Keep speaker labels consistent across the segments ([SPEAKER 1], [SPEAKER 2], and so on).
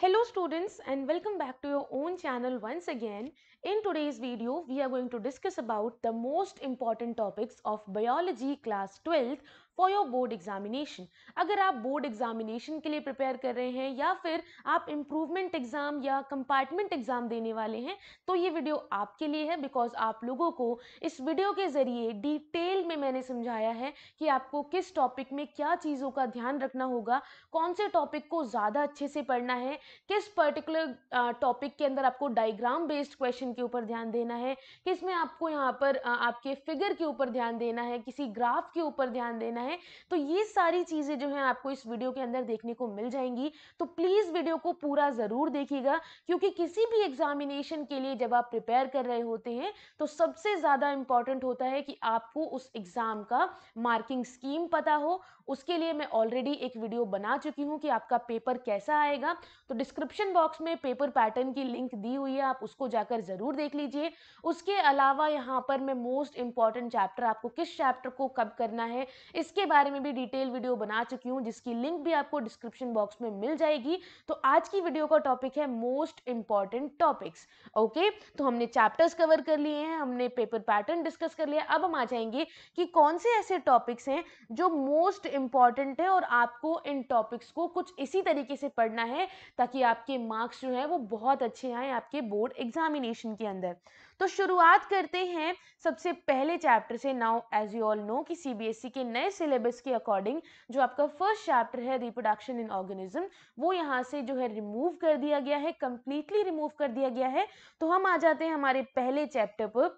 [SPEAKER 1] Hello students and welcome back to your own channel once again. In today's video, we are going to discuss about the most important topics of biology class 12th for your board examination अगर आप board examination के लिए prepare कर रहे हैं या फिर आप इम्प्रूवमेंट एग्ज़ाम या कंपार्टमेंट एग्ज़ाम देने वाले हैं तो ये वीडियो आपके लिए है बिकॉज आप लोगों को इस वीडियो के ज़रिए डिटेल में मैंने समझाया है कि आपको किस टॉपिक में क्या चीज़ों का ध्यान रखना होगा कौन से टॉपिक को ज़्यादा अच्छे से पढ़ना है किस पर्टिकुलर टॉपिक के अंदर आपको डायग्राम बेस्ड क्वेश्चन के ऊपर ध्यान देना है किस में आपको यहाँ पर आपके फिगर के ऊपर ध्यान देना है किसी ग्राफ के ऊपर ध्यान देना है है तो ये सारी चीज़ें जो हैं आपको इस वीडियो के अंदर देखने को मिल जाएंगी तो प्लीज़ वीडियो को पूरा ज़रूर देखिएगा क्योंकि किसी भी एग्जामिनेशन के लिए जब आप प्रिपेयर कर रहे होते हैं तो सबसे ज़्यादा इम्पॉर्टेंट होता है कि आपको उस एग्ज़ाम का मार्किंग स्कीम पता हो उसके लिए मैं ऑलरेडी एक वीडियो बना चुकी हूँ कि आपका पेपर कैसा आएगा तो डिस्क्रिप्शन बॉक्स में पेपर पैटर्न की लिंक दी हुई है आप उसको जाकर ज़रूर देख लीजिए उसके अलावा यहाँ पर मैं मोस्ट इम्पॉर्टेंट चैप्टर आपको किस चैप्टर को कब करना है इसके इसके बारे में भी डिटेल वीडियो बना चुकी हूँ जिसकी लिंक भी आपको डिस्क्रिप्शन बॉक्स में मिल जाएगी तो आज की वीडियो का टॉपिक है मोस्ट इंपॉर्टेंट टॉपिक्स ओके तो हमने चैप्टर्स कवर कर लिए हैं हमने पेपर पैटर्न डिस्कस कर लिया अब हम आ जाएंगे कि कौन से ऐसे टॉपिक्स हैं जो मोस्ट इंपॉर्टेंट है और आपको इन टॉपिक्स को कुछ इसी तरीके से पढ़ना है ताकि आपके मार्क्स जो है वो बहुत अच्छे आए आपके बोर्ड एग्जामिनेशन के अंदर तो शुरुआत करते हैं सबसे पहले चैप्टर से now as you all know कि सीबीएसई e के नए सिलेबस के अकॉर्डिंग जो आपका फर्स्ट चैप्टर है रिप्रोडक्शन इन ऑर्गेनिज्म वो यहाँ से जो है रिमूव कर दिया गया है कंप्लीटली रिमूव कर दिया गया है तो हम आ जाते हैं हमारे पहले चैप्टर पर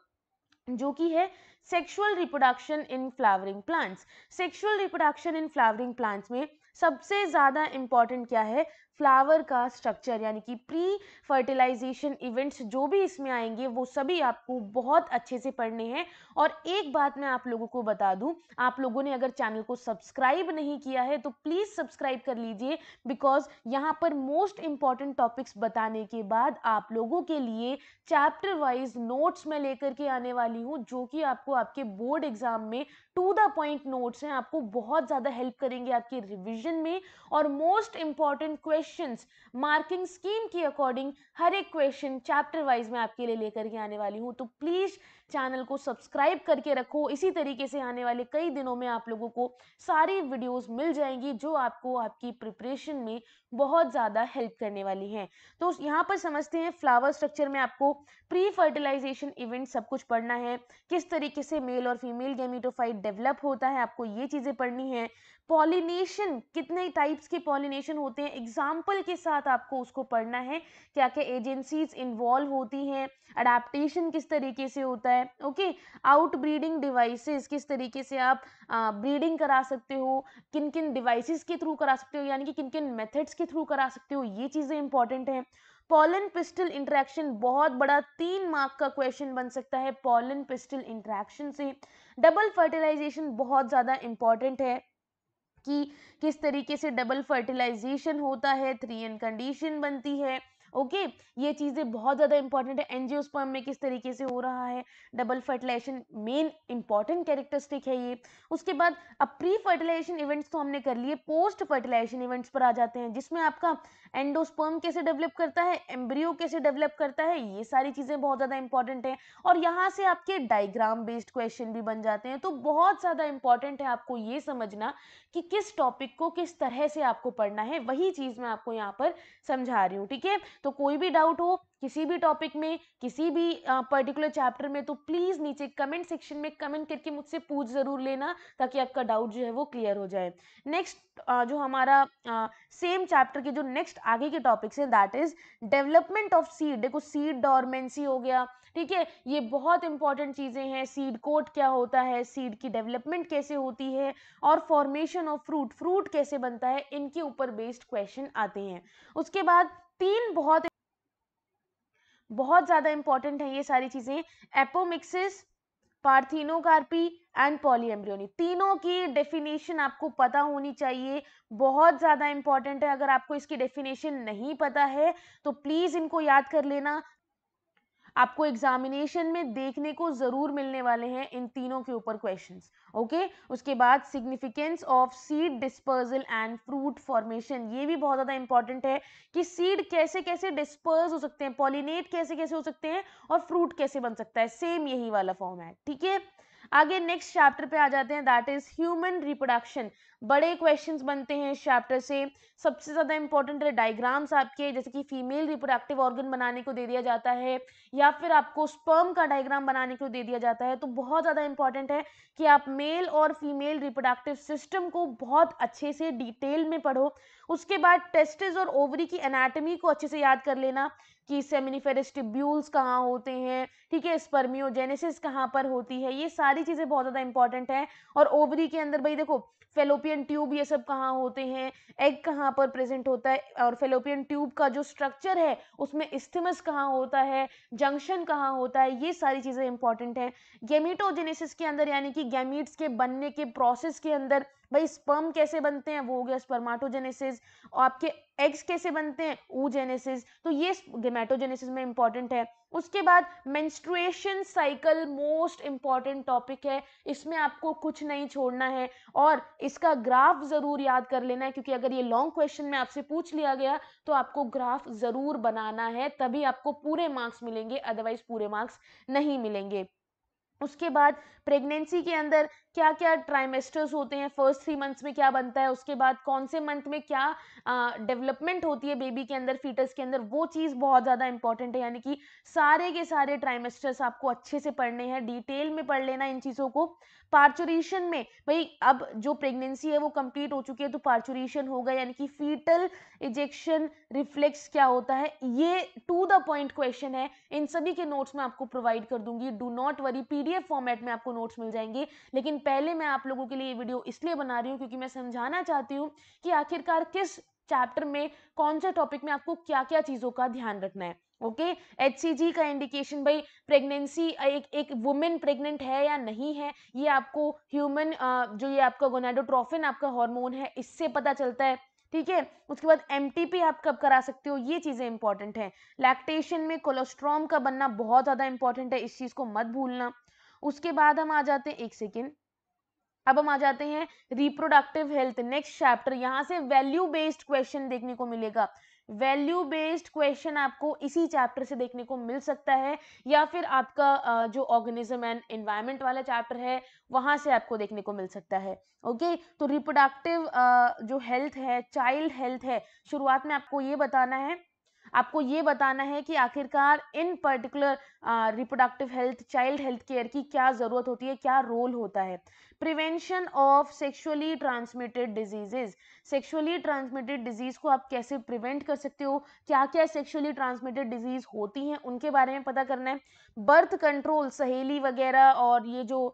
[SPEAKER 1] जो कि है sexual reproduction in flowering plants sexual reproduction in flowering plants में सबसे ज़्यादा इम्पॉर्टेंट क्या है फ्लावर का स्ट्रक्चर यानी कि प्री फर्टिलाइजेशन इवेंट्स जो भी इसमें आएंगे वो सभी आपको बहुत अच्छे से पढ़ने हैं और एक बात मैं आप लोगों को बता दूं आप लोगों ने अगर चैनल को सब्सक्राइब नहीं किया है तो प्लीज़ सब्सक्राइब कर लीजिए बिकॉज यहाँ पर मोस्ट इम्पॉर्टेंट टॉपिक्स बताने के बाद आप लोगों के लिए चैप्टर वाइज नोट्स मैं लेकर के आने वाली हूँ जो कि आपको आपके बोर्ड एग्जाम में टू द पॉइंट नोट्स हैं आपको बहुत ज़्यादा हेल्प करेंगे आपके रिविजन रीजन में और most important question marking scheme के अकॉर्डिंग हर एक क्वेश्चन चैप्टर वाइज में आपके लिए लेकर के आने वाली हूँ तो प्लीज़ चैनल को सब्सक्राइब करके रखो इसी तरीके से आने वाले कई दिनों में आप लोगों को सारी वीडियोस मिल जाएंगी जो आपको आपकी प्रिपरेशन में बहुत ज़्यादा हेल्प करने वाली हैं तो यहाँ पर समझते हैं फ्लावर स्ट्रक्चर में आपको प्री फर्टिलाइजेशन इवेंट सब कुछ पढ़ना है किस तरीके से मेल और फीमेल गेमिटोफाइट डेवलप होता है आपको ये चीज़ें पढ़नी है पॉलिनेशन कितने टाइप्स के पॉलिनेशन होते हैं एग्जाम्पल के साथ आपको उसको पढ़ना है क्या क्या एजेंसीज इन्वॉल्व होती हैं अडाप्टेशन किस तरीके से होता है ओके आउट ब्रीडिंग डिवाइसेस किस तरीके से आप ब्रीडिंग करा सकते हो किन किन डिवाइसेस के थ्रू करा सकते हो यानी कि किन किन मेथड्स के थ्रू करा सकते हो ये चीज़ें इंपॉर्टेंट हैं पॉलन पिस्टल इंट्रैक्शन बहुत बड़ा तीन मार्क का क्वेश्चन बन सकता है पॉलन पिस्टल इंट्रैक्शन से डबल फर्टिलाइजेशन बहुत ज़्यादा इंपॉर्टेंट है कि किस तरीके से डबल फर्टिलाइजेशन होता है थ्री एन कंडीशन बनती है ओके ये चीज़ें बहुत ज़्यादा इंपॉर्टेंट है स्पर्म में किस तरीके से हो रहा है double fertilization main important characteristic है ये उसके बाद अब प्री फर्टिलाइजेशन इवेंट्स तो हमने कर लिए पोस्ट फर्टिलाइजेशन इवेंट्स पर आ जाते हैं जिसमें आपका एंडोस्पर्म कैसे डेवलप करता है एम्ब्रियो कैसे डेवलप करता है ये सारी चीज़ें बहुत ज़्यादा इंपॉर्टेंट हैं और यहाँ से आपके डायग्राम बेस्ड क्वेश्चन भी बन जाते हैं तो बहुत ज़्यादा इंपॉर्टेंट है आपको ये समझना कि किस टॉपिक को किस तरह से आपको पढ़ना है वही चीज़ मैं आपको यहाँ पर समझा रही हूँ ठीक है तो कोई भी डाउट हो किसी भी टॉपिक में किसी भी पर्टिकुलर चैप्टर में तो प्लीज़ नीचे कमेंट सेक्शन में कमेंट करके मुझसे पूछ ज़रूर लेना ताकि आपका डाउट जो है वो क्लियर हो जाए नेक्स्ट जो हमारा सेम चैप्टर के जो नेक्स्ट आगे के टॉपिक्स हैं that is development of seed देखो सीड डॉर्मेंसी हो गया ठीक है ये बहुत इंपॉर्टेंट चीज़ें हैं सीड कोट क्या होता है सीड की डेवलपमेंट कैसे होती है और फॉर्मेशन ऑफ फ्रूट फ्रूट कैसे बनता है इनके ऊपर बेस्ड क्वेश्चन आते हैं उसके बाद तीन बहुत बहुत ज़्यादा इंपॉर्टेंट है ये सारी चीज़ें एपोमिक्सिस पार्थिनोकार्पी एंड पॉलीएम्ब्रियोनी तीनों की डेफिनेशन आपको पता होनी चाहिए बहुत ज़्यादा इंपॉर्टेंट है अगर आपको इसकी डेफिनेशन नहीं पता है तो प्लीज़ इनको याद कर लेना आपको एग्जामिनेशन में देखने को ज़रूर मिलने वाले हैं इन तीनों के ऊपर क्वेश्चंस ओके उसके बाद significance of seed dispersal and fruit formation ये भी बहुत ज़्यादा इंपॉर्टेंट है कि सीड कैसे कैसे डिस्पर्ज हो सकते हैं पॉलिनेट कैसे कैसे हो सकते हैं और फ्रूट कैसे बन सकता है सेम यही वाला फॉर्म है ठीक है आगे नेक्स्ट चैप्टर पे आ जाते हैं दैट इज ह्यूमन रिप्रोडक्शन बड़े क्वेश्चंस बनते हैं इस चैप्टर से सबसे ज़्यादा इंपॉर्टेंट है डायग्राम्स आपके जैसे कि फीमेल रिप्रोडक्टिव ऑर्गन बनाने को दे दिया जाता है या फिर आपको स्पर्म का डायग्राम बनाने को दे दिया जाता है तो बहुत ज़्यादा इंपॉर्टेंट है कि आप मेल और फीमेल रिप्रोडक्टिव सिस्टम को बहुत अच्छे से डिटेल में पढ़ो उसके बाद टेस्टिस और ओवरी की एनाटमी को अच्छे से याद कर लेना कि सेमिनिफेरस ट्यूब्यूल्स कहाँ होते हैं ठीक है स्पर्मियोजेनेसिस कहाँ पर होती है ये सारी चीज़ें बहुत ज़्यादा इंपॉर्टेंट है और ओवरी के अंदर भाई देखो फेलोपियन ट्यूब ये सब कहाँ होते हैं एग कहाँ पर प्रेजेंट होता है और फेलोपियन ट्यूब का जो स्ट्रक्चर है उसमें इस्थिमस कहाँ होता है जंक्शन कहाँ होता है ये सारी चीज़ें इंपॉर्टेंट हैं गेमिटोजेनेसिस के अंदर यानी कि गेमिट्स के बनने के प्रोसेस के अंदर भाई स्पर्म कैसे बनते हैं वो हो गया स्पर्माटोजेनेसिस और आपके एग्स कैसे बनते हैं ऊजेनेसिस तो ये गेमेटोजेनेसिस में इंपॉर्टेंट है उसके बाद menstruation cycle most important topic है इसमें आपको कुछ नहीं छोड़ना है और इसका ग्राफ ज़रूर याद कर लेना है क्योंकि अगर ये लॉन्ग क्वेश्चन में आपसे पूछ लिया गया तो आपको ग्राफ ज़रूर बनाना है तभी आपको पूरे मार्क्स मिलेंगे अदरवाइज पूरे मार्क्स नहीं मिलेंगे उसके बाद प्रेगनेंसी के अंदर क्या क्या ट्राइमेस्टर्स होते हैं फर्स्ट थ्री मंथ्स में क्या बनता है उसके बाद कौन से मंथ में क्या डेवलपमेंट होती है बेबी के अंदर फीटस के अंदर वो चीज़ बहुत ज़्यादा इंपॉर्टेंट है यानी कि सारे के सारे ट्राइमेस्टर्स आपको अच्छे से पढ़ने हैं डिटेल में पढ़ लेना इन चीज़ों को पार्चुरेशन में भाई अब जो प्रेगनेंसी है वो कंप्लीट हो चुकी है तो पार्चुरेशन होगा यानी कि फीटल इजेक्शन रिफ्लेक्स क्या होता है ये टू द पॉइंट क्वेश्चन है इन सभी के नोट्स मैं आपको प्रोवाइड कर दूंगी do not worry PD PDF format में आपको नोट्स मिल जाएंगे लेकिन पहले मैं आप लोगों के लिए ये वीडियो इसलिए बना रही हूँ क्योंकि मैं समझाना चाहती हूँ कि आखिरकार किस चैप्टर में कौन से टॉपिक में आपको क्या क्या चीज़ों का ध्यान रखना है ओके एच का इंडिकेशन भाई प्रेगनेंसी एक एक वुमेन प्रेग्नेंट है या नहीं है ये आपको ह्यूमन जो ये आपका गोनाडोट्रोफिन आपका हार्मोन है इससे पता चलता है ठीक है उसके बाद एम आप कब करा सकते हो ये चीज़ें इंपॉर्टेंट हैं लैक्टेशन में कोलेस्ट्रॉम का बनना बहुत ज़्यादा इंपॉर्टेंट है इस चीज़ को मत भूलना उसके बाद हम आ जाते हैं एक सेकेंड अब हम आ जाते हैं रिप्रोडक्टिव हेल्थ नेक्स्ट चैप्टर यहाँ से वैल्यू बेस्ड क्वेश्चन देखने को मिलेगा वैल्यू बेस्ड क्वेश्चन आपको इसी चैप्टर से देखने को मिल सकता है या फिर आपका जो ऑर्गेनिज्म एंड एनवायरनमेंट वाला चैप्टर है वहां से आपको देखने को मिल सकता है ओके तो रिप्रोडक्टिव जो हेल्थ है चाइल्ड हेल्थ है शुरुआत में आपको ये बताना है आपको ये बताना है कि आखिरकार in particular reproductive health child health care की क्या ज़रूरत होती है क्या रोल होता है prevention of sexually transmitted diseases sexually transmitted disease को आप कैसे प्रिवेंट कर सकते हो क्या क्या सेक्सुअली ट्रांसमिटेड डिजीज़ होती हैं उनके बारे में पता करना है बर्थ कंट्रोल सहेली वगैरह और ये जो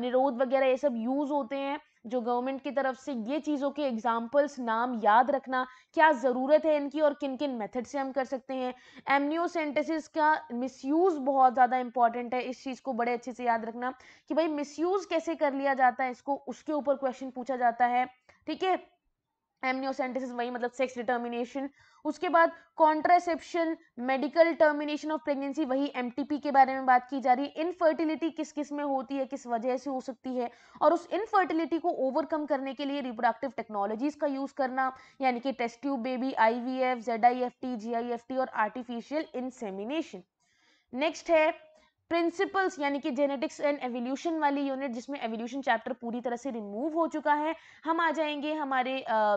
[SPEAKER 1] निरोध वगैरह ये सब यूज़ होते हैं जो गवर्नमेंट की तरफ से ये चीज़ों के एग्जाम्पल्स नाम याद रखना क्या ज़रूरत है इनकी और किन किन मेथड से हम कर सकते हैं एमनियोसेंटेसिस का मिसयूज़ बहुत ज़्यादा इंपॉर्टेंट है इस चीज़ को बड़े अच्छे से याद रखना कि भाई मिसयूज़ कैसे कर लिया जाता है इसको उसके ऊपर क्वेश्चन पूछा जाता है ठीक है एमनियोसेंटेसिस वही मतलब सेक्स डिटर्मिनेशन उसके बाद contraception medical termination of pregnancy वही एम के बारे में बात की जा रही है इनफर्टिलिटी किस किस में होती है किस वजह से हो सकती है और उस इनफर्टिलिटी को ओवरकम करने के लिए रिप्रोडक्टिव टेक्नोलॉजीज का यूज करना यानी कि test tube baby I V F Z I F T G I F T और आर्टिफिशियल इनसेमिनेशन नेक्स्ट है प्रिंसिपल्स यानी कि जेनेटिक्स एंड एवोल्यूशन वाली यूनिट जिसमें एवोल्यूशन चैप्टर पूरी तरह से रिमूव हो चुका है हम आ जाएंगे हमारे आ,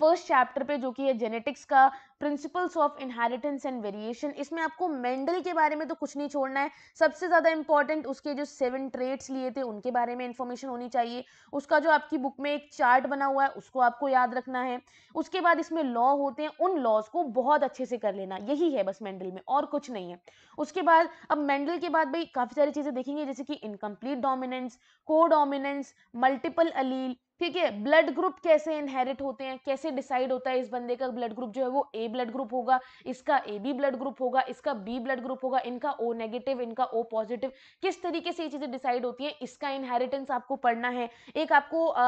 [SPEAKER 1] फर्स्ट चैप्टर पे जो कि है जेनेटिक्स का principles of inheritance and variation इसमें आपको मेंडल के बारे में तो कुछ नहीं छोड़ना है सबसे ज़्यादा इंपॉर्टेंट उसके जो सेवन ट्रेड्स लिए थे उनके बारे में इंफॉर्मेशन होनी चाहिए उसका जो आपकी बुक में एक चार्ट बना हुआ है उसको आपको याद रखना है उसके बाद इसमें लॉ होते हैं उन लॉज को बहुत अच्छे से कर लेना यही है बस मेंडल में और कुछ नहीं है उसके बाद अब मेंडल के बाद भाई काफ़ी सारी चीज़ें देखेंगे जैसे कि incomplete dominance codominance multiple allele ठीक है ब्लड ग्रुप कैसे इनहेरिट होते हैं कैसे डिसाइड होता है इस बंदे का ब्लड ग्रुप जो है वो ए ब्लड ग्रुप होगा इसका ए बी ब्लड ग्रुप होगा इसका बी ब्लड ग्रुप होगा इनका ओ नेगेटिव इनका ओ पॉजिटिव किस तरीके से ये चीज़ें डिसाइड होती है इसका इनहेरिटेंस आपको पढ़ना है एक आपको आ,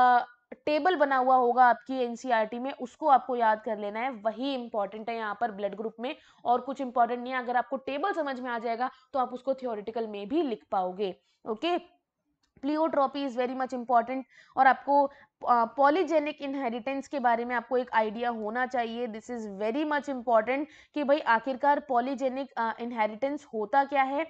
[SPEAKER 1] टेबल बना हुआ होगा आपकी एनसीईआरटी e में उसको आपको याद कर लेना है वही इंपॉर्टेंट है यहाँ पर ब्लड ग्रुप में और कुछ इंपॉर्टेंट नहीं है अगर आपको टेबल समझ में आ जाएगा तो आप उसको थियोरिटिकल में भी लिख पाओगे okay pleiotropy is very much important और आपको पॉलीजेनिक uh, इनहेरिटेंस के बारे में आपको एक आइडिया होना चाहिए this is very much important कि भाई आखिरकार पॉलीजेनिक इनहेरिटेंस होता क्या है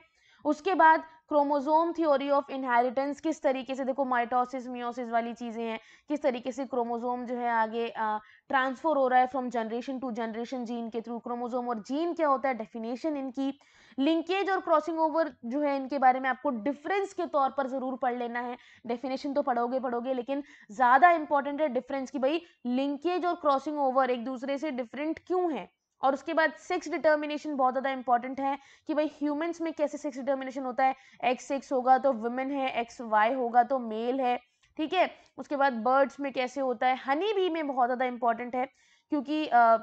[SPEAKER 1] उसके बाद क्रोमोजोम थ्योरी ऑफ इनहेरिटेंस किस तरीके से देखो माइटोसिस मियोसिस वाली चीज़ें हैं किस तरीके से क्रोमोजोम जो है आगे ट्रांसफर हो रहा है from generation to generation gene के थ्रू क्रोमोजोम और जीन क्या होता है डेफिनेशन इनकी लिंकेज और क्रॉसिंग ओवर जो है इनके बारे में आपको डिफरेंस के तौर पर ज़रूर पढ़ लेना है डेफिनेशन तो पढ़ोगे पढ़ोगे लेकिन ज़्यादा इंपॉर्टेंट है डिफरेंस की भाई लिंकेज और क्रॉसिंग ओवर एक दूसरे से डिफरेंट क्यों है और उसके बाद सेक्स डिटर्मिनेशन बहुत ज़्यादा इंपॉर्टेंट है कि भाई ह्यूमंस में कैसे सेक्स डिटर्मिनेशन होता है एक्स सेक्स होगा तो वुमेन है एक्स वाई होगा तो मेल है ठीक है उसके बाद बर्ड्स में कैसे होता है हनी बी में बहुत ज़्यादा इंपॉर्टेंट है क्योंकि आ,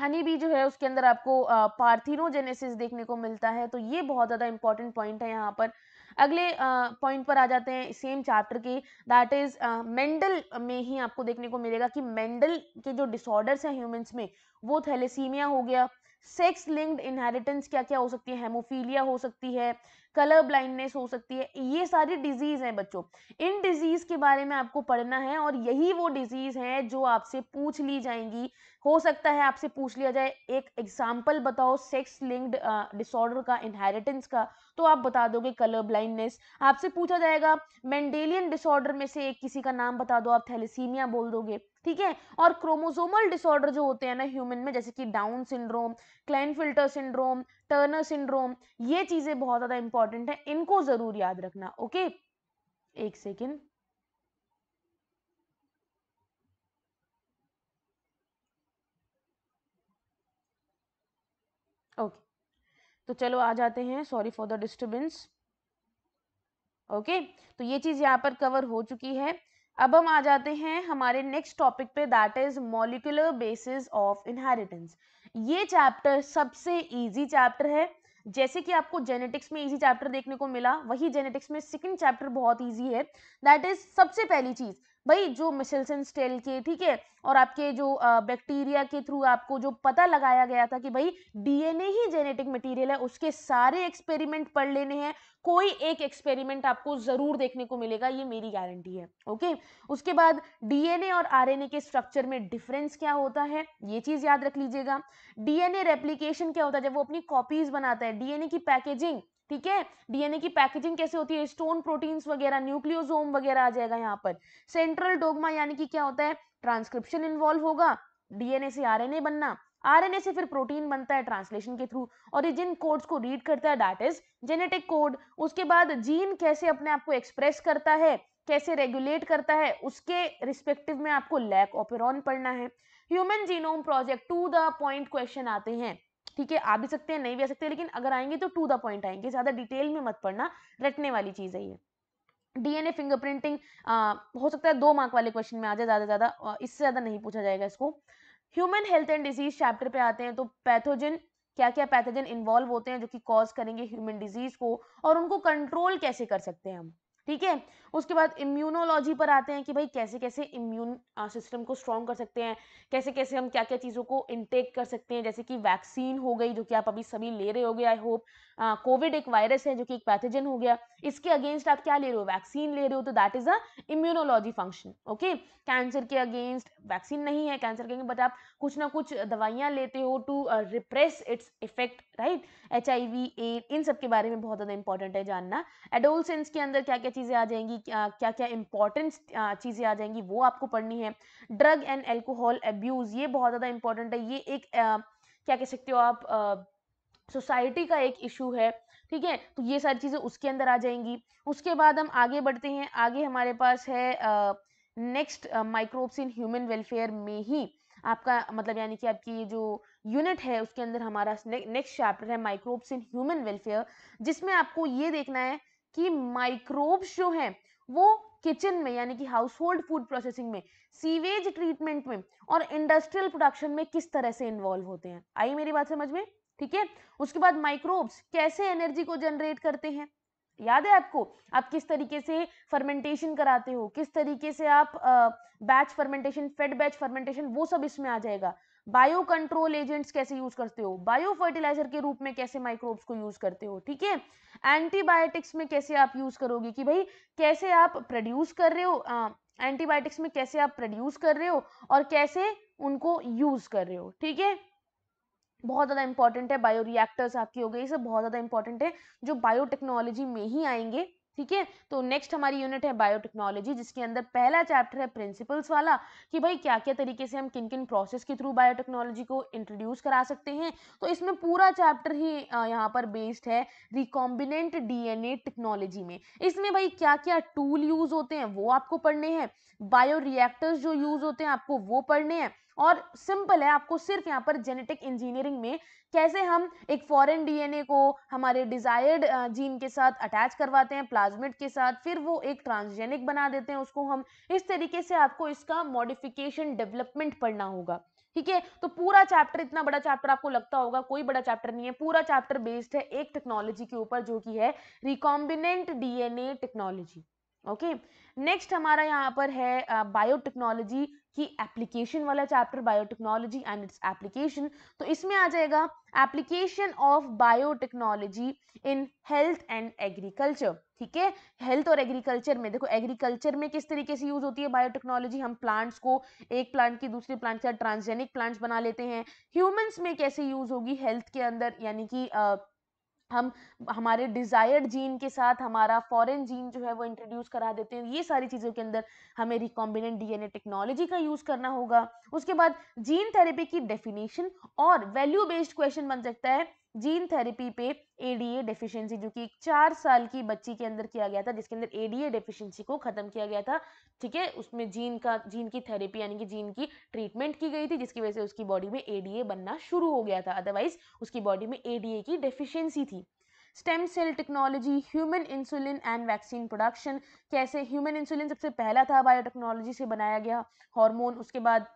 [SPEAKER 1] हनी बी जो है उसके अंदर आपको पार्थिनोजेनेसिस देखने को मिलता है तो ये बहुत ज़्यादा इंपॉर्टेंट पॉइंट है यहाँ पर अगले पॉइंट पर आ जाते हैं सेम चैप्टर के दैट इज़ मेंडल में ही आपको देखने को मिलेगा कि मेंडल के जो डिसऑर्डर्स हैं ह्यूमंस में वो थैलेसीमिया हो गया सेक्स लिंक्ड इनहेरिटेंस क्या क्या हो सकती है हेमोफीलिया हो सकती है कलर ब्लाइंडनेस हो सकती है ये सारी डिजीज हैं बच्चों इन डिजीज के बारे में आपको पढ़ना है और यही वो डिजीज हैं जो आपसे पूछ ली जाएंगी हो सकता है आपसे पूछ लिया जाए एक एग्जाम्पल बताओ सेक्स लिंक्ड डिसऑर्डर का इनहेरिटेंस का तो आप बता दोगे कलर ब्लाइंडनेस आपसे पूछा जाएगा मेंडेलियन डिसऑर्डर में से एक किसी का नाम बता दो आप थैलेसीमिया बोल दोगे ठीक है और क्रोमोजोमल डिसऑर्डर जो होते हैं ना ह्यूमन में जैसे कि Down syndrome Klinefelter syndrome Turner syndrome ये चीजें बहुत ज्यादा इंपॉर्टेंट है इनको जरूर याद रखना ओके एक सेकेंड ओके तो चलो आ जाते हैं sorry for the disturbance okay तो ये चीज यहाँ पर कवर हो चुकी है अब हम आ जाते हैं हमारे नेक्स्ट टॉपिक पे that is molecular basis of inheritance ये चैप्टर सबसे इजी चैप्टर है जैसे कि आपको जेनेटिक्स में इजी चैप्टर देखने को मिला वही जेनेटिक्स में सेकंड चैप्टर बहुत इजी है दैट इज सबसे पहली चीज भाई जो मिशेलसन स्टेल के ठीक है और आपके जो बैक्टीरिया के थ्रू आपको जो पता लगाया गया था कि भाई डीएनए ही जेनेटिक मटेरियल है उसके सारे एक्सपेरिमेंट पढ़ लेने हैं कोई एक एक्सपेरिमेंट आपको ज़रूर देखने को मिलेगा ये मेरी गारंटी है ओके उसके बाद डीएनए और आरएनए के स्ट्रक्चर में डिफरेंस क्या होता है ये चीज़ याद रख लीजिएगा डीएनए रेप्लीकेशन क्या होता है जब वो अपनी कॉपीज बनाता है डीएनए की पैकेजिंग ठीक है डीएनए की पैकेजिंग कैसे होती है स्टोन प्रोटीन्स वगैरह न्यूक्लियोजोम वगैरह आ जाएगा यहाँ पर सेंट्रल डोगमा यानी कि क्या होता है ट्रांसक्रिप्शन इन्वॉल्व होगा डीएनए से आरएनए बनना आरएनए से फिर प्रोटीन बनता है ट्रांसलेशन के थ्रू और ये जिन कोड्स को रीड करता है डैट इज जेनेटिक कोड उसके बाद जीन कैसे अपने आप को एक्सप्रेस करता है कैसे रेगुलेट करता है उसके रिस्पेक्टिव में आपको लैक ऑपेरॉन पढ़ना है human genome project to the point question आते हैं ठीक है आ भी सकते हैं नहीं भी आ सकते लेकिन अगर आएंगे तो टू द पॉइंट आएंगे ज़्यादा डिटेल में मत पढ़ना रटने वाली चीज़ है ये डीएनए फिंगरप्रिंटिंग हो सकता है दो मार्क वाले क्वेश्चन में आ जाए ज़्यादा ज़्यादा इससे ज़्यादा नहीं पूछा जाएगा इसको human health and disease chapter पे आते हैं तो पैथोजन क्या क्या पैथोजन इन्वॉल्व होते हैं जो कि कॉज करेंगे ह्यूमन डिजीज को और उनको कंट्रोल कैसे कर सकते हैं हम ठीक है उसके बाद इम्यूनोलॉजी पर आते हैं कि भाई कैसे कैसे इम्यून सिस्टम को स्ट्रॉन्ग कर सकते हैं कैसे कैसे हम क्या क्या चीज़ों को इनटेक कर सकते हैं जैसे कि वैक्सीन हो गई जो कि आप अभी सभी ले रहे हो आई होप कोविड एक वायरस है जो कि एक पैथोजन हो गया इसके अगेंस्ट आप क्या ले रहे हो वैक्सीन ले रहे हो तो that is a immunology function okay cancer के अगेंस्ट वैक्सीन नहीं है कैंसर के बट आप कुछ ना कुछ दवाइयाँ लेते हो to repress its effect right H I V AIDS इन सब के बारे में बहुत ज़्यादा इंपॉर्टेंट है जानना एडोलसेंस के अंदर क्या क्या चीज़ें आ जाएंगी क्या क्या इंपॉर्टेंट चीज़ें आ जाएंगी वो आपको पढ़नी है ड्रग एंड एल्कोहल अब्यूज ये बहुत ज़्यादा इंपॉर्टेंट है ये एक आ, क्या कह सकते हो आप सोसाइटी का एक इशू है ठीक है तो ये सारी चीज़ें उसके अंदर आ जाएंगी उसके बाद हम आगे बढ़ते हैं आगे हमारे पास है next microbes in human welfare में ही आपका मतलब यानी कि आपकी जो यूनिट है उसके अंदर हमारा नेक्स्ट चैप्टर है माइक्रोब्स इन ह्यूमन वेलफेयर जिसमें आपको ये देखना है कि माइक्रोब्स जो हैं वो किचन में यानी कि हाउस होल्ड फूड प्रोसेसिंग में सीवेज ट्रीटमेंट में और इंडस्ट्रियल प्रोडक्शन में किस तरह से इन्वॉल्व होते हैं आई मेरी बात समझ में ठीक है उसके बाद माइक्रोब्स कैसे एनर्जी को जनरेट करते हैं याद है आपको आप किस तरीके से फर्मेंटेशन कराते हो किस तरीके से आप batch fermentation fed batch fermentation वो सब इसमें आ जाएगा बायो कंट्रोल एजेंट्स कैसे यूज करते हो बायो फर्टिलाइजर के रूप में कैसे माइक्रोब्स को यूज करते हो ठीक है एंटीबायोटिक्स में कैसे आप यूज करोगे कि भाई कैसे आप प्रोड्यूस कर रहे हो एंटीबायोटिक्स में कैसे आप प्रोड्यूस कर रहे हो और कैसे उनको यूज कर रहे हो ठीक है बहुत ज़्यादा इंपॉर्टेंट है बायो रिएक्टर्स आपकी हो गई ये सब बहुत ज़्यादा इंपॉर्टेंट है जो बायोटेक्नोलॉजी में ही आएंगे ठीक है तो नेक्स्ट हमारी यूनिट है बायोटेक्नोलॉजी जिसके अंदर पहला चैप्टर है प्रिंसिपल्स वाला कि भाई क्या क्या तरीके से हम किन किन प्रोसेस के थ्रू बायोटेक्नोलॉजी को इंट्रोड्यूस करा सकते हैं तो इसमें पूरा चैप्टर ही यहाँ पर बेस्ड है रिकॉम्बिनेंट डीएनए टेक्नोलॉजी में इसमें भाई क्या क्या टूल यूज होते हैं वो आपको पढ़ने हैं बायो रिएक्टर्स जो यूज होते हैं आपको वो पढ़ने हैं और सिंपल है आपको सिर्फ यहाँ पर जेनेटिक इंजीनियरिंग में कैसे हम एक फॉरेन डीएनए को हमारे डिजायर्ड जीन के साथ अटैच करवाते हैं प्लाज्मिट के साथ फिर वो एक ट्रांसजेनिक बना देते हैं उसको हम इस तरीके से आपको इसका मॉडिफिकेशन डेवलपमेंट पढ़ना होगा ठीक है तो पूरा चैप्टर इतना बड़ा चैप्टर आपको लगता होगा कोई बड़ा चैप्टर नहीं है पूरा चैप्टर बेस्ड है एक टेक्नोलॉजी के ऊपर जो कि है recombinant DNA technology okay next हमारा यहाँ पर है बायोटेक्नोलॉजी कि एप्लीकेशन वाला chapter biotechnology and its application तो इसमें आ जाएगा application of biotechnology in health and agriculture ठीक है हेल्थ और एग्रीकल्चर में देखो एग्रीकल्चर में किस तरीके से यूज होती है बायोटेक्नोलॉजी हम प्लांट्स को एक प्लांट की दूसरे प्लांट के ट्रांसजेनिक प्लांट्स बना लेते हैं ह्यूमंस में कैसे यूज होगी हेल्थ के अंदर यानी कि uh, हम हमारे डिज़ायर्ड जीन के साथ हमारा फॉरेन जीन जो है वो इंट्रोड्यूस करा देते हैं ये सारी चीज़ों के अंदर हमें रिकॉम्बिनेंट डीएनए टेक्नोलॉजी का यूज़ करना होगा उसके बाद जीन थेरेपी की डेफिनेशन और वैल्यू बेस्ड क्वेश्चन बन सकता है जीन थेरेपी पे एडीए डेफिशिएंसी जो कि एक चार साल की बच्ची के अंदर किया गया था जिसके अंदर एडीए डेफिशिएंसी को ख़त्म किया गया था ठीक है उसमें जीन का जीन की थेरेपी यानी कि जीन की ट्रीटमेंट की गई थी जिसकी वजह से उसकी बॉडी में एडीए बनना शुरू हो गया था अदरवाइज उसकी बॉडी में एडीए की डेफिशियंसी थी stem cell technology human insulin and vaccine production कैसे ह्यूमन इंसुलिन सबसे पहला था बायोटेक्नोलॉजी से बनाया गया हार्मोन उसके बाद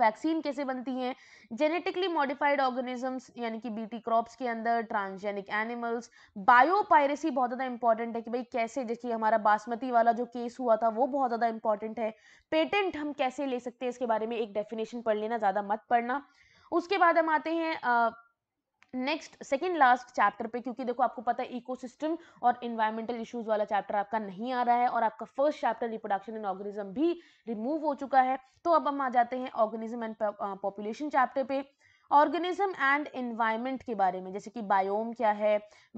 [SPEAKER 1] वैक्सीन कैसे बनती हैं जेनेटिकली मॉडिफाइड ऑर्गेनिजम्स यानी कि बीटी क्रॉप्स के अंदर ट्रांसजेनिक एनिमल्स बायोपायरेसी बहुत ज़्यादा इंपॉर्टेंट है कि भाई कैसे जैसे हमारा बासमती वाला जो केस हुआ था वो बहुत ज़्यादा इंपॉर्टेंट है पेटेंट हम कैसे ले सकते हैं इसके बारे में एक डेफिनेशन पढ़ लेना ज़्यादा मत पढ़ना उसके बाद हम आते हैं नेक्स्ट सेकेंड लास्ट चैप्टर पे क्योंकि देखो आपको पता है इकोसिस्टम और इन्वायरमेंटल इश्यूज वाला चैप्टर आपका नहीं आ रहा है और आपका first chapter reproduction and organism भी रिमूव हो चुका है तो अब हम आ जाते हैं ऑर्गेनिज्म एंड पॉपुलेशन चैप्टर पे ऑर्गेनिज्म एंड इन्वायरमेंट के बारे में जैसे कि बायोम क्या है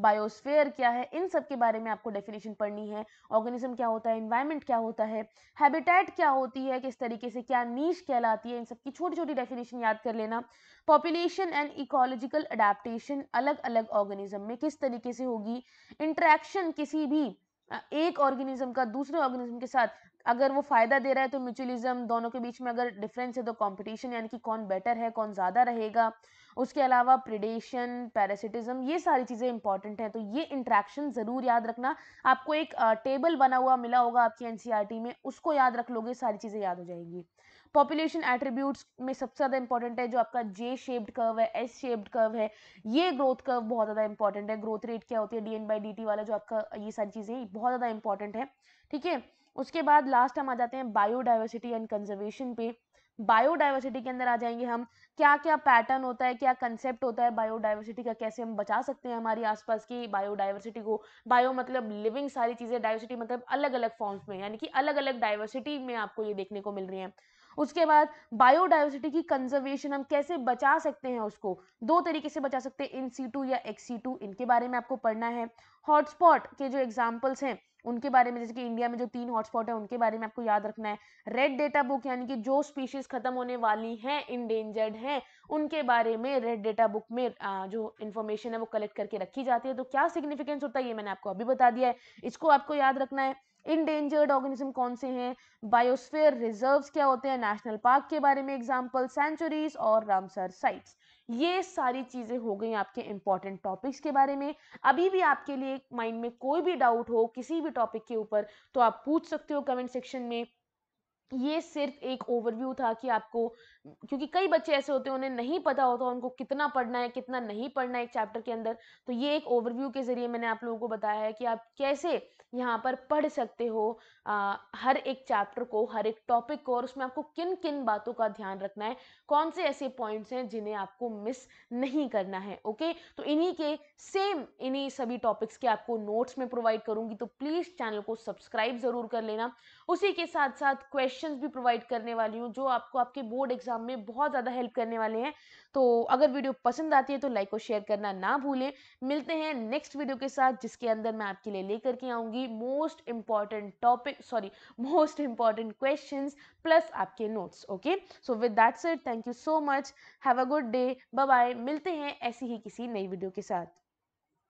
[SPEAKER 1] बायोस्फेयर क्या है इन सब के बारे में आपको डेफिनेशन पढ़नी है ऑर्गेनिज्म क्या होता है इन्वायरमेंट क्या होता है हैबिटेट क्या होती है किस तरीके से क्या नीच कहलाती है इन सब की छोटी छोटी डेफिनेशन याद कर लेना पॉपुलेशन एंड इकोलॉजिकल अडेप्टेशन अलग अलग ऑर्गेनिज्म में किस तरीके से होगी इंट्रैक्शन किसी भी एक ऑर्गेनिज्म का दूसरे ऑर्गेनिज्म के साथ अगर वो फ़ायदा दे रहा है तो म्यूचुअलिज्म दोनों के बीच में अगर डिफरेंस है तो कंपटीशन यानी कि कौन बेटर है कौन ज़्यादा रहेगा उसके अलावा प्रिडेशन पैरासिटिज्म ये सारी चीज़ें इंपॉर्टेंट हैं तो ये इंट्रैक्शन ज़रूर याद रखना आपको एक टेबल बना हुआ मिला होगा आपकी एन e में उसको याद रख लोगे सारी चीज़ें याद हो जाएगी पॉपुलेशन एट्रीब्यूट्स में सबसे ज़्यादा इंपॉर्टेंट है जो आपका जे शेप्ड कर्व है एस शेप्ड कर्व है ये ग्रोथ कर्व बहुत ज़्यादा इंपॉर्टेंट है ग्रोथ रेट क्या होती है D N by D T वाला जो आपका ये सारी चीज़ें बहुत ज़्यादा इंपॉर्टेंट है ठीक है उसके बाद लास्ट हम आ जाते हैं बायोडाइवर्सिटी एंड कंजर्वेशन पे बायोडाइवर्सिटी के अंदर आ जाएंगे हम क्या क्या पैटर्न होता है क्या कंसेप्ट होता है बायोडाइवर्सिटी का कैसे हम बचा सकते हैं हमारी आसपास की बायोडाइवर्सिटी को बायो मतलब लिविंग सारी चीज़ें डाइवर्सिटी मतलब अलग अलग फॉर्म्स में यानी कि अलग अलग डाइवर्सिटी में आपको ये देखने को मिल रही है उसके बाद बायोडाइवर्सिटी की कंजर्वेशन हम कैसे बचा सकते हैं उसको दो तरीके से बचा सकते हैं इन सी टू या एक्स सी टू इनके बारे में आपको पढ़ना है हॉटस्पॉट के जो एग्जाम्पल्स हैं उनके बारे में जैसे कि इंडिया में जो तीन हॉटस्पॉट है उनके बारे में आपको याद रखना है रेड डेटा बुक यानी कि जो स्पीशीज खत्म होने वाली हैं इंडेंजर्ड हैं उनके बारे में रेड डेटा बुक में जो इन्फॉर्मेशन है वो कलेक्ट करके रखी जाती है तो क्या सिग्निफिकेंस होता है ये मैंने आपको अभी बता दिया है इसको आपको याद रखना है इनडेंजर्ड ऑर्गेनिज्म कौन से हैं बायोस्फेयर रिजर्व्स क्या होते हैं नेशनल पार्क के बारे में एग्जांपल सेंचुरीज और रामसर साइट्स ये सारी चीज़ें हो गई आपके इंपॉर्टेंट टॉपिक्स के बारे में अभी भी आपके लिए माइंड में कोई भी डाउट हो किसी भी टॉपिक के ऊपर तो आप पूछ सकते हो कमेंट सेक्शन में ये सिर्फ एक ओवरव्यू था कि आपको क्योंकि कई बच्चे ऐसे होते हैं उन्हें नहीं पता होता उनको कितना पढ़ना है कितना नहीं पढ़ना है एक चैप्टर के अंदर तो ये एक ओवरव्यू के ज़रिए मैंने आप लोगों को बताया है कि आप कैसे यहाँ पर पढ़ सकते हो आ, हर एक चैप्टर को हर एक टॉपिक को और उसमें आपको किन किन बातों का ध्यान रखना है कौन से ऐसे पॉइंट्स हैं जिन्हें आपको मिस नहीं करना है ओके तो इन्हीं के सेम इन्हीं सभी टॉपिक्स के आपको नोट्स में प्रोवाइड करूँगी तो प्लीज़ चैनल को सब्सक्राइब ज़रूर कर लेना उसी के साथ साथ क्वेश्चंस भी प्रोवाइड करने वाली हूँ जो आपको आपके बोर्ड एग्जाम में बहुत ज़्यादा हेल्प करने वाले हैं तो अगर वीडियो पसंद आती है तो लाइक और शेयर करना ना भूलें मिलते हैं नेक्स्ट वीडियो के साथ जिसके अंदर मैं आपके लिए लेकर के आऊँगी most important topic sorry most important question plus आपके notes okay so with that's it thank you so much have a good day bye मिलते हैं ऐसी ही किसी नई वीडियो के साथ